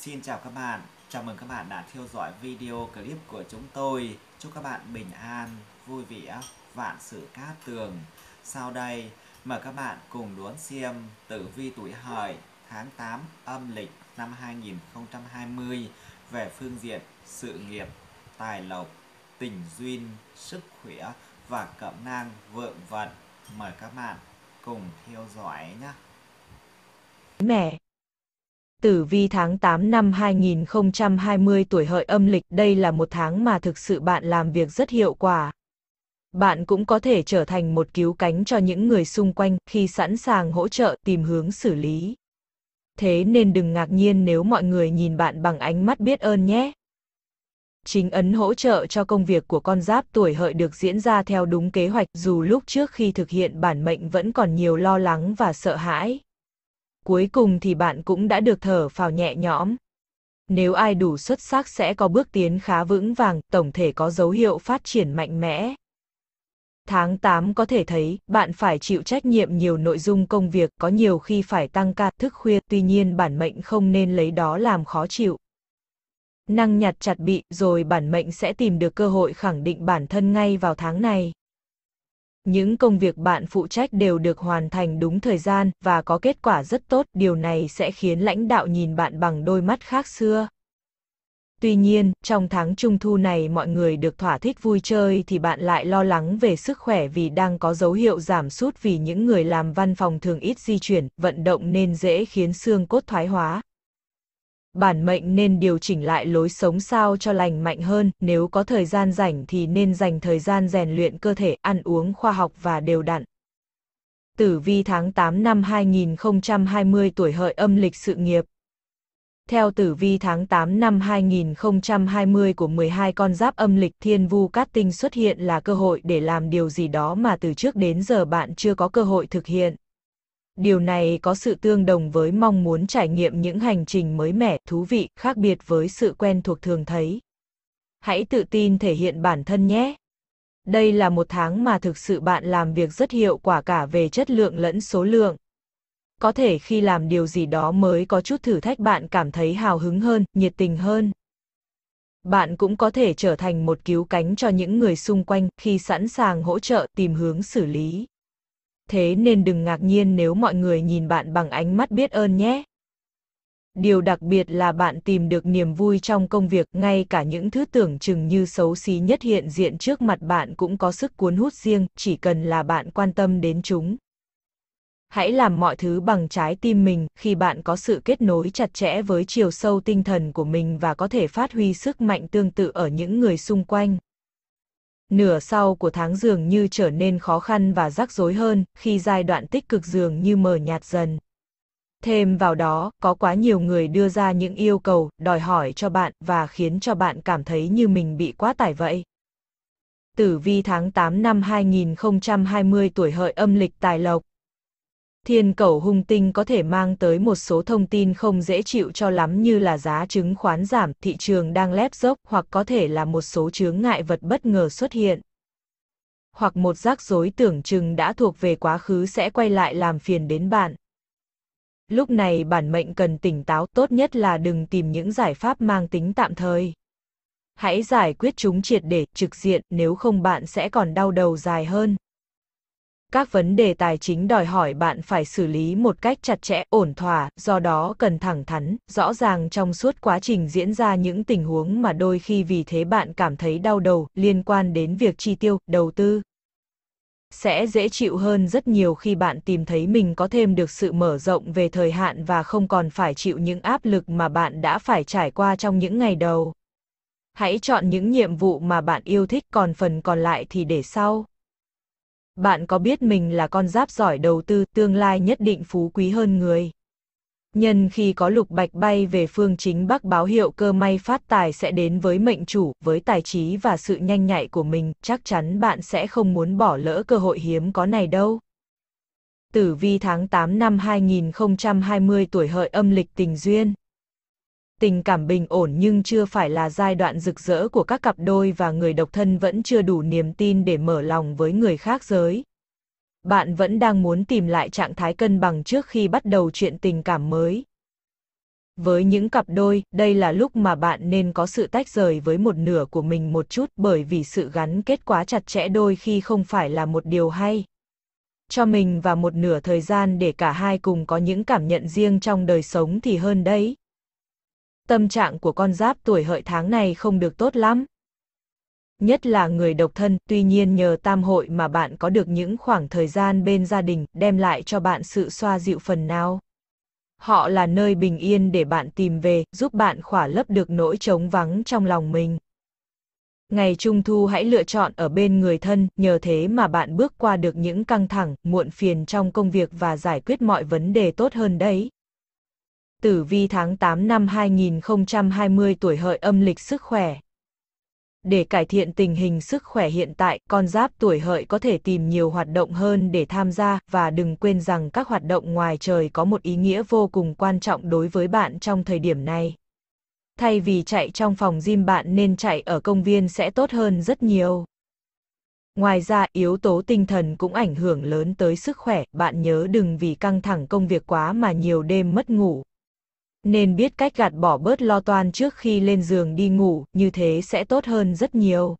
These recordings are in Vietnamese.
Xin chào các bạn, chào mừng các bạn đã theo dõi video clip của chúng tôi. Chúc các bạn bình an, vui vẻ, vạn sự cát tường. Sau đây, mời các bạn cùng đón xem tử vi tuổi hợi tháng 8 âm lịch năm 2020 về phương diện sự nghiệp, tài lộc, tình duyên, sức khỏe và cẩm nang vượng vận. Mời các bạn cùng theo dõi nhé. Mẹ tử vi tháng 8 năm 2020 tuổi hợi âm lịch đây là một tháng mà thực sự bạn làm việc rất hiệu quả. Bạn cũng có thể trở thành một cứu cánh cho những người xung quanh khi sẵn sàng hỗ trợ tìm hướng xử lý. Thế nên đừng ngạc nhiên nếu mọi người nhìn bạn bằng ánh mắt biết ơn nhé. Chính ấn hỗ trợ cho công việc của con giáp tuổi hợi được diễn ra theo đúng kế hoạch dù lúc trước khi thực hiện bản mệnh vẫn còn nhiều lo lắng và sợ hãi cuối cùng thì bạn cũng đã được thở phào nhẹ nhõm. Nếu ai đủ xuất sắc sẽ có bước tiến khá vững vàng, tổng thể có dấu hiệu phát triển mạnh mẽ. Tháng 8 có thể thấy, bạn phải chịu trách nhiệm nhiều nội dung công việc, có nhiều khi phải tăng ca thức khuya, tuy nhiên bản mệnh không nên lấy đó làm khó chịu. Năng nhặt chặt bị, rồi bản mệnh sẽ tìm được cơ hội khẳng định bản thân ngay vào tháng này. Những công việc bạn phụ trách đều được hoàn thành đúng thời gian và có kết quả rất tốt, điều này sẽ khiến lãnh đạo nhìn bạn bằng đôi mắt khác xưa. Tuy nhiên, trong tháng trung thu này mọi người được thỏa thích vui chơi thì bạn lại lo lắng về sức khỏe vì đang có dấu hiệu giảm sút vì những người làm văn phòng thường ít di chuyển, vận động nên dễ khiến xương cốt thoái hóa, bản mệnh nên điều chỉnh lại lối sống sao cho lành mạnh hơn, nếu có thời gian rảnh thì nên dành thời gian rèn luyện cơ thể, ăn uống khoa học và đều đặn. Tử vi tháng 8 năm 2020 tuổi hợi âm lịch sự nghiệp. Theo tử vi tháng 8 năm 2020 của 12 con giáp âm lịch thiên vu cát tinh xuất hiện là cơ hội để làm điều gì đó mà từ trước đến giờ bạn chưa có cơ hội thực hiện. Điều này có sự tương đồng với mong muốn trải nghiệm những hành trình mới mẻ, thú vị, khác biệt với sự quen thuộc thường thấy. Hãy tự tin thể hiện bản thân nhé. Đây là một tháng mà thực sự bạn làm việc rất hiệu quả cả về chất lượng lẫn số lượng. Có thể khi làm điều gì đó mới có chút thử thách bạn cảm thấy hào hứng hơn, nhiệt tình hơn. Bạn cũng có thể trở thành một cứu cánh cho những người xung quanh khi sẵn sàng hỗ trợ tìm hướng xử lý thế nên đừng ngạc nhiên nếu mọi người nhìn bạn bằng ánh mắt biết ơn nhé. Điều đặc biệt là bạn tìm được niềm vui trong công việc, ngay cả những thứ tưởng chừng như xấu xí nhất hiện diện trước mặt bạn cũng có sức cuốn hút riêng, chỉ cần là bạn quan tâm đến chúng. Hãy làm mọi thứ bằng trái tim mình, khi bạn có sự kết nối chặt chẽ với chiều sâu tinh thần của mình và có thể phát huy sức mạnh tương tự ở những người xung quanh, nửa sau của tháng dường như trở nên khó khăn và rắc rối hơn khi giai đoạn tích cực dường như mờ nhạt dần. Thêm vào đó, có quá nhiều người đưa ra những yêu cầu, đòi hỏi cho bạn và khiến cho bạn cảm thấy như mình bị quá tải vậy. Tử vi tháng 8 năm 2020 tuổi hợi âm lịch tài lộc, thiên cẩu hung tinh có thể mang tới một số thông tin không dễ chịu cho lắm như là giá chứng khoán giảm, thị trường đang lép dốc hoặc có thể là một số chướng ngại vật bất ngờ xuất hiện. Hoặc một rắc rối tưởng chừng đã thuộc về quá khứ sẽ quay lại làm phiền đến bạn. Lúc này bản mệnh cần tỉnh táo tốt nhất là đừng tìm những giải pháp mang tính tạm thời. Hãy giải quyết chúng triệt để, trực diện nếu không bạn sẽ còn đau đầu dài hơn các vấn đề tài chính đòi hỏi bạn phải xử lý một cách chặt chẽ, ổn thỏa, do đó cần thẳng thắn, rõ ràng trong suốt quá trình diễn ra những tình huống mà đôi khi vì thế bạn cảm thấy đau đầu liên quan đến việc chi tiêu, đầu tư. Sẽ dễ chịu hơn rất nhiều khi bạn tìm thấy mình có thêm được sự mở rộng về thời hạn và không còn phải chịu những áp lực mà bạn đã phải trải qua trong những ngày đầu. Hãy chọn những nhiệm vụ mà bạn yêu thích còn phần còn lại thì để sau bạn có biết mình là con giáp giỏi đầu tư tương lai nhất định phú quý hơn người. Nhân khi có lục bạch bay về phương chính bắc báo hiệu cơ may phát tài sẽ đến với mệnh chủ, với tài trí và sự nhanh nhạy của mình, chắc chắn bạn sẽ không muốn bỏ lỡ cơ hội hiếm có này đâu. Tử vi tháng 8 năm 2020 tuổi hợi âm lịch tình duyên tình cảm bình ổn nhưng chưa phải là giai đoạn rực rỡ của các cặp đôi và người độc thân vẫn chưa đủ niềm tin để mở lòng với người khác giới. Bạn vẫn đang muốn tìm lại trạng thái cân bằng trước khi bắt đầu chuyện tình cảm mới. Với những cặp đôi, đây là lúc mà bạn nên có sự tách rời với một nửa của mình một chút bởi vì sự gắn kết quá chặt chẽ đôi khi không phải là một điều hay. Cho mình và một nửa thời gian để cả hai cùng có những cảm nhận riêng trong đời sống thì hơn đấy tâm trạng của con giáp tuổi hợi tháng này không được tốt lắm. Nhất là người độc thân, tuy nhiên nhờ tam hội mà bạn có được những khoảng thời gian bên gia đình, đem lại cho bạn sự xoa dịu phần nào. Họ là nơi bình yên để bạn tìm về, giúp bạn khỏa lấp được nỗi trống vắng trong lòng mình. Ngày trung thu hãy lựa chọn ở bên người thân, nhờ thế mà bạn bước qua được những căng thẳng, muộn phiền trong công việc và giải quyết mọi vấn đề tốt hơn đấy tử vi tháng 8 năm 2020 tuổi hợi âm lịch sức khỏe. Để cải thiện tình hình sức khỏe hiện tại, con giáp tuổi hợi có thể tìm nhiều hoạt động hơn để tham gia và đừng quên rằng các hoạt động ngoài trời có một ý nghĩa vô cùng quan trọng đối với bạn trong thời điểm này. Thay vì chạy trong phòng gym bạn nên chạy ở công viên sẽ tốt hơn rất nhiều. Ngoài ra, yếu tố tinh thần cũng ảnh hưởng lớn tới sức khỏe, bạn nhớ đừng vì căng thẳng công việc quá mà nhiều đêm mất ngủ nên biết cách gạt bỏ bớt lo toan trước khi lên giường đi ngủ, như thế sẽ tốt hơn rất nhiều.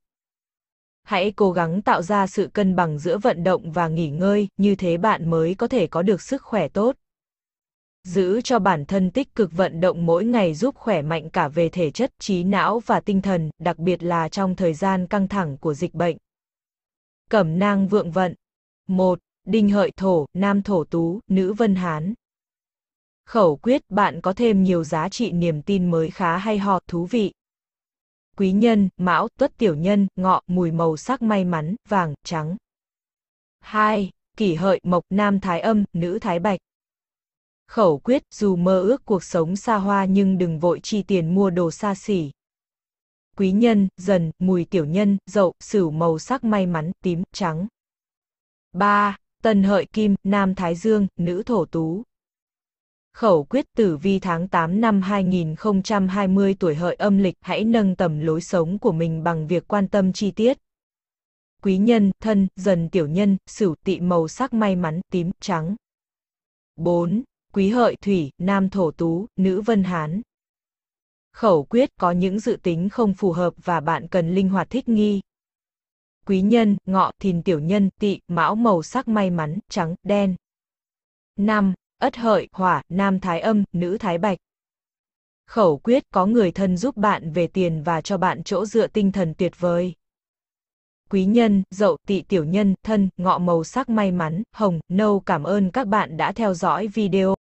Hãy cố gắng tạo ra sự cân bằng giữa vận động và nghỉ ngơi, như thế bạn mới có thể có được sức khỏe tốt. Giữ cho bản thân tích cực vận động mỗi ngày giúp khỏe mạnh cả về thể chất, trí não và tinh thần, đặc biệt là trong thời gian căng thẳng của dịch bệnh. Cẩm nang vượng vận 1. Đinh hợi thổ, nam thổ tú, nữ vân hán khẩu quyết bạn có thêm nhiều giá trị niềm tin mới khá hay ho, thú vị. Quý nhân, mão, tuất tiểu nhân, ngọ, mùi màu sắc may mắn, vàng, trắng. 2. Kỷ hợi, mộc, nam thái âm, nữ thái bạch. Khẩu quyết, dù mơ ước cuộc sống xa hoa nhưng đừng vội chi tiền mua đồ xa xỉ. Quý nhân, dần, mùi tiểu nhân, dậu, sửu màu sắc may mắn, tím, trắng. 3. Tân hợi kim, nam thái dương, nữ thổ tú khẩu quyết tử vi tháng 8 năm 2020 tuổi hợi âm lịch, hãy nâng tầm lối sống của mình bằng việc quan tâm chi tiết. Quý nhân, thân, dần tiểu nhân, sửu tị màu sắc may mắn, tím, trắng. 4. Quý hợi thủy, nam thổ tú, nữ vân hán. Khẩu quyết có những dự tính không phù hợp và bạn cần linh hoạt thích nghi. Quý nhân, ngọ, thìn tiểu nhân, tị, mão màu sắc may mắn, trắng, đen. 5 ất hợi, hỏa, nam thái âm, nữ thái bạch. Khẩu quyết có người thân giúp bạn về tiền và cho bạn chỗ dựa tinh thần tuyệt vời. Quý nhân, dậu, tị tiểu nhân, thân, ngọ màu sắc may mắn, hồng, nâu cảm ơn các bạn đã theo dõi video.